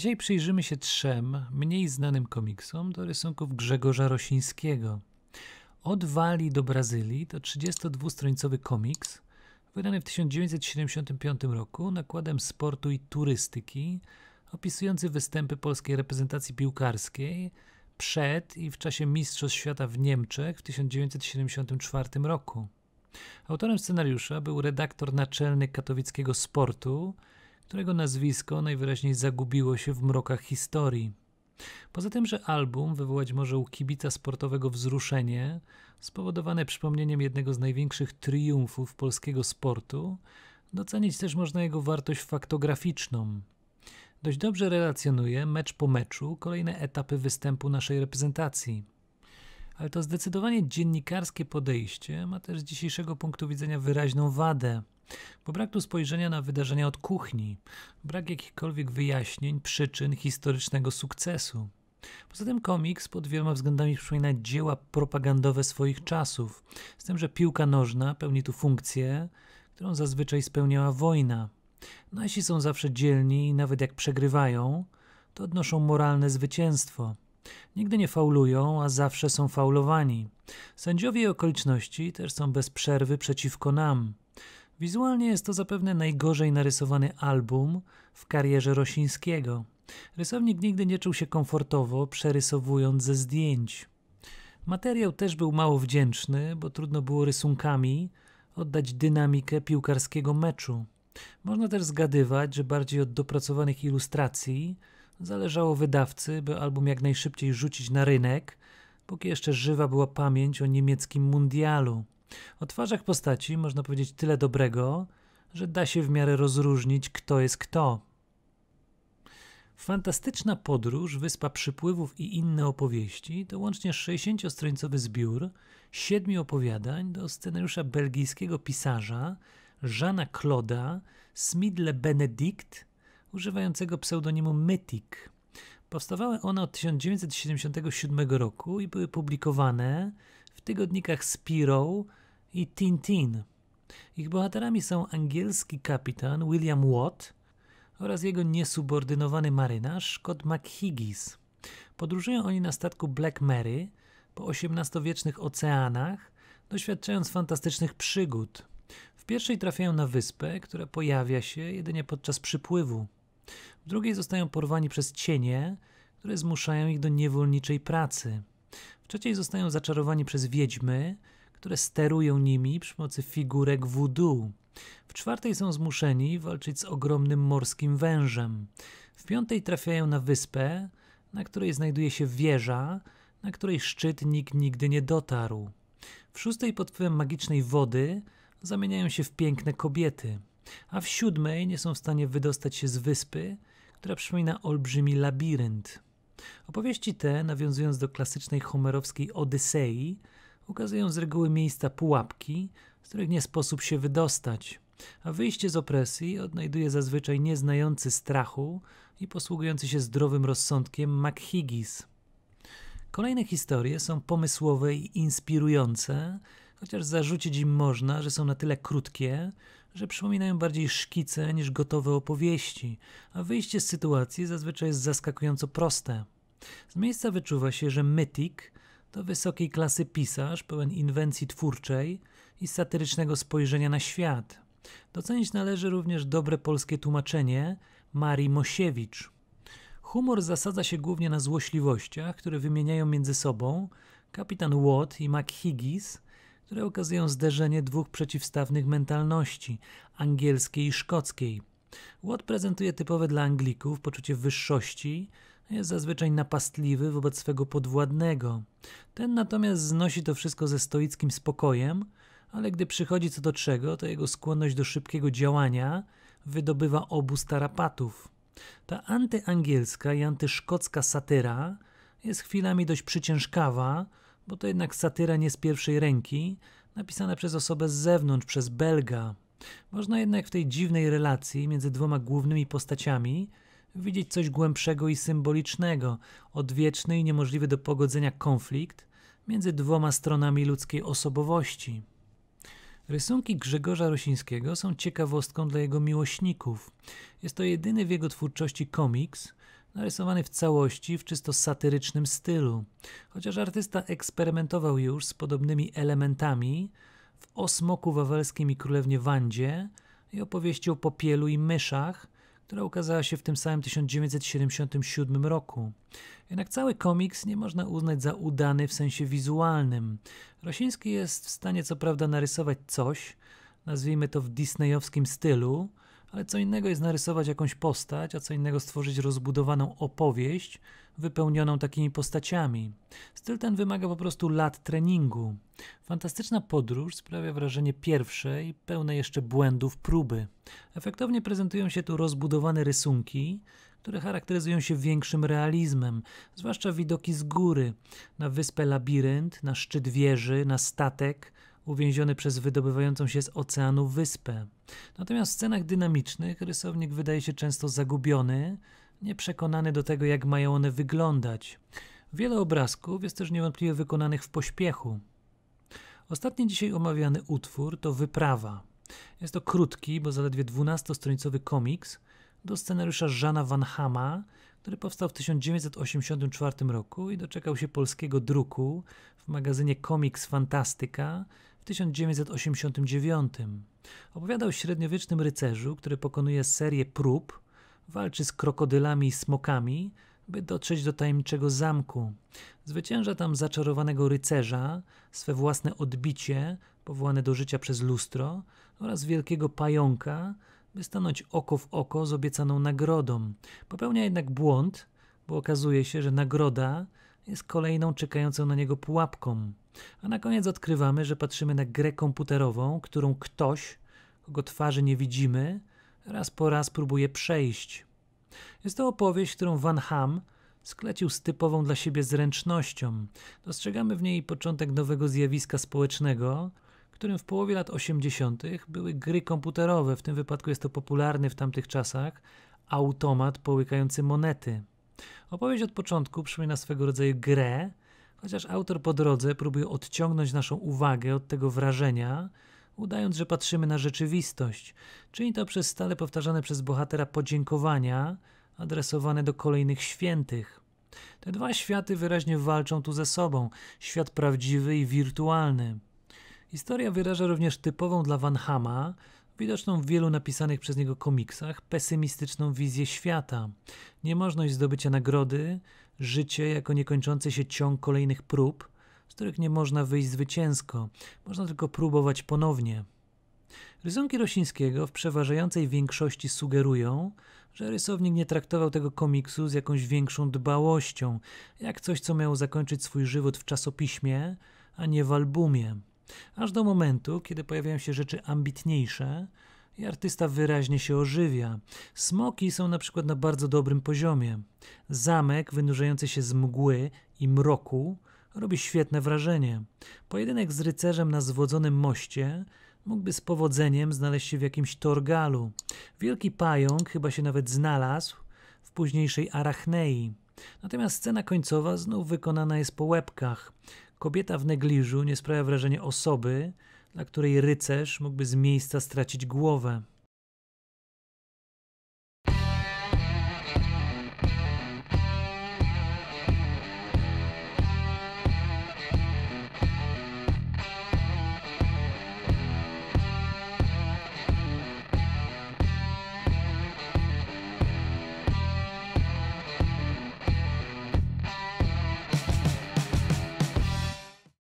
Dzisiaj przyjrzymy się trzem mniej znanym komiksom do rysunków Grzegorza Rosińskiego. Od Walii do Brazylii to 32-stronicowy komiks wydany w 1975 roku nakładem sportu i turystyki, opisujący występy polskiej reprezentacji piłkarskiej przed i w czasie Mistrzostw Świata w Niemczech w 1974 roku. Autorem scenariusza był redaktor naczelny katowickiego sportu, którego nazwisko najwyraźniej zagubiło się w mrokach historii. Poza tym, że album wywołać może u kibica sportowego wzruszenie, spowodowane przypomnieniem jednego z największych triumfów polskiego sportu, docenić też można jego wartość faktograficzną. Dość dobrze relacjonuje mecz po meczu kolejne etapy występu naszej reprezentacji ale to zdecydowanie dziennikarskie podejście ma też z dzisiejszego punktu widzenia wyraźną wadę, bo brak tu spojrzenia na wydarzenia od kuchni, brak jakichkolwiek wyjaśnień przyczyn historycznego sukcesu. Poza tym komiks pod wieloma względami przypomina dzieła propagandowe swoich czasów, z tym, że piłka nożna pełni tu funkcję, którą zazwyczaj spełniała wojna. Nasi są zawsze dzielni i nawet jak przegrywają, to odnoszą moralne zwycięstwo. Nigdy nie faulują, a zawsze są faulowani. Sędziowie i okoliczności też są bez przerwy przeciwko nam. Wizualnie jest to zapewne najgorzej narysowany album w karierze Rosińskiego. Rysownik nigdy nie czuł się komfortowo, przerysowując ze zdjęć. Materiał też był mało wdzięczny, bo trudno było rysunkami oddać dynamikę piłkarskiego meczu. Można też zgadywać, że bardziej od dopracowanych ilustracji Zależało wydawcy, by album jak najszybciej rzucić na rynek, póki jeszcze żywa była pamięć o niemieckim mundialu. O twarzach postaci można powiedzieć tyle dobrego, że da się w miarę rozróżnić, kto jest kto. Fantastyczna podróż, wyspa przypływów i inne opowieści to łącznie 60-stronicowy zbiór siedmiu opowiadań do scenariusza belgijskiego pisarza Jeana Kloda Smidle Benedict używającego pseudonimu Mythic. Powstawały one od 1977 roku i były publikowane w tygodnikach Spiro i Tintin. Ich bohaterami są angielski kapitan William Watt oraz jego niesubordynowany marynarz Scott McHiggins. Podróżują oni na statku Black Mary po XVIII-wiecznych oceanach, doświadczając fantastycznych przygód. W pierwszej trafiają na wyspę, która pojawia się jedynie podczas przypływu. W drugiej zostają porwani przez cienie, które zmuszają ich do niewolniczej pracy. W trzeciej zostają zaczarowani przez wiedźmy, które sterują nimi przy pomocy figurek voodoo. W czwartej są zmuszeni walczyć z ogromnym morskim wężem. W piątej trafiają na wyspę, na której znajduje się wieża, na której szczyt nikt nigdy nie dotarł. W szóstej pod wpływem magicznej wody zamieniają się w piękne kobiety a w siódmej nie są w stanie wydostać się z wyspy, która przypomina olbrzymi labirynt. Opowieści te, nawiązując do klasycznej homerowskiej Odysei, ukazują z reguły miejsca pułapki, z których nie sposób się wydostać, a wyjście z opresji odnajduje zazwyczaj nieznający strachu i posługujący się zdrowym rozsądkiem MacHigis. Kolejne historie są pomysłowe i inspirujące, chociaż zarzucić im można, że są na tyle krótkie, że przypominają bardziej szkice niż gotowe opowieści, a wyjście z sytuacji zazwyczaj jest zaskakująco proste. Z miejsca wyczuwa się, że Mytik to wysokiej klasy pisarz pełen inwencji twórczej i satyrycznego spojrzenia na świat. Docenić należy również dobre polskie tłumaczenie Marii Mosiewicz. Humor zasadza się głównie na złośliwościach, które wymieniają między sobą kapitan Watt i Higgins które okazują zderzenie dwóch przeciwstawnych mentalności angielskiej i szkockiej. Watt prezentuje typowe dla Anglików poczucie wyższości, jest zazwyczaj napastliwy wobec swego podwładnego. Ten natomiast znosi to wszystko ze stoickim spokojem, ale gdy przychodzi co do czego, to jego skłonność do szybkiego działania wydobywa obu starapatów. Ta antyangielska i antyszkocka satyra jest chwilami dość przyciężkawa, bo to jednak satyra nie z pierwszej ręki, napisana przez osobę z zewnątrz, przez Belga. Można jednak w tej dziwnej relacji między dwoma głównymi postaciami widzieć coś głębszego i symbolicznego, odwieczny i niemożliwy do pogodzenia konflikt między dwoma stronami ludzkiej osobowości. Rysunki Grzegorza Rosińskiego są ciekawostką dla jego miłośników. Jest to jedyny w jego twórczości komiks, narysowany w całości w czysto satyrycznym stylu. Chociaż artysta eksperymentował już z podobnymi elementami w Osmoku Wawelskim i Królewnie Wandzie i opowieści o popielu i myszach, która ukazała się w tym samym 1977 roku. Jednak cały komiks nie można uznać za udany w sensie wizualnym. Rosiński jest w stanie co prawda narysować coś, nazwijmy to w disneyowskim stylu, ale co innego jest narysować jakąś postać, a co innego stworzyć rozbudowaną opowieść wypełnioną takimi postaciami. Styl ten wymaga po prostu lat treningu. Fantastyczna podróż sprawia wrażenie pierwszej, pełne jeszcze błędów próby. Efektownie prezentują się tu rozbudowane rysunki, które charakteryzują się większym realizmem, zwłaszcza widoki z góry, na wyspę Labirynt, na szczyt wieży, na statek, uwięziony przez wydobywającą się z oceanu wyspę. Natomiast w scenach dynamicznych rysownik wydaje się często zagubiony, nieprzekonany do tego, jak mają one wyglądać. Wiele obrazków jest też niewątpliwie wykonanych w pośpiechu. Ostatni dzisiaj omawiany utwór to Wyprawa. Jest to krótki, bo zaledwie 12-stronicowy komiks do scenariusza Żana Van Hama, który powstał w 1984 roku i doczekał się polskiego druku w magazynie Comics Fantastyka w 1989. Opowiada o średniowiecznym rycerzu, który pokonuje serię prób, walczy z krokodylami i smokami, by dotrzeć do tajemniczego zamku. Zwycięża tam zaczarowanego rycerza, swe własne odbicie, powołane do życia przez lustro, oraz wielkiego pająka, by stanąć oko w oko z obiecaną nagrodą. Popełnia jednak błąd, bo okazuje się, że nagroda jest kolejną czekającą na niego pułapką. A na koniec odkrywamy, że patrzymy na grę komputerową, którą ktoś, kogo twarzy nie widzimy, raz po raz próbuje przejść. Jest to opowieść, którą Van Ham sklecił z typową dla siebie zręcznością. Dostrzegamy w niej początek nowego zjawiska społecznego, którym w połowie lat 80. były gry komputerowe, w tym wypadku jest to popularny w tamtych czasach automat połykający monety. Opowieść od początku przypomina swego rodzaju grę, Chociaż autor po drodze próbuje odciągnąć naszą uwagę od tego wrażenia, udając, że patrzymy na rzeczywistość. Czyni to przez stale powtarzane przez bohatera podziękowania adresowane do kolejnych świętych. Te dwa światy wyraźnie walczą tu ze sobą świat prawdziwy i wirtualny. Historia wyraża również typową dla Van Hama, widoczną w wielu napisanych przez niego komiksach, pesymistyczną wizję świata. Niemożność zdobycia nagrody, życie jako niekończący się ciąg kolejnych prób, z których nie można wyjść zwycięsko, można tylko próbować ponownie. Rysunki Rosińskiego w przeważającej większości sugerują, że rysownik nie traktował tego komiksu z jakąś większą dbałością, jak coś, co miało zakończyć swój żywot w czasopiśmie, a nie w albumie. Aż do momentu, kiedy pojawiają się rzeczy ambitniejsze, i artysta wyraźnie się ożywia. Smoki są na przykład na bardzo dobrym poziomie. Zamek wynurzający się z mgły i mroku robi świetne wrażenie. Pojedynek z rycerzem na zwodzonym moście mógłby z powodzeniem znaleźć się w jakimś torgalu. Wielki pająk chyba się nawet znalazł w późniejszej Arachnei. Natomiast scena końcowa znów wykonana jest po łebkach. Kobieta w negliżu nie sprawia wrażenia osoby, dla której rycerz mógłby z miejsca stracić głowę.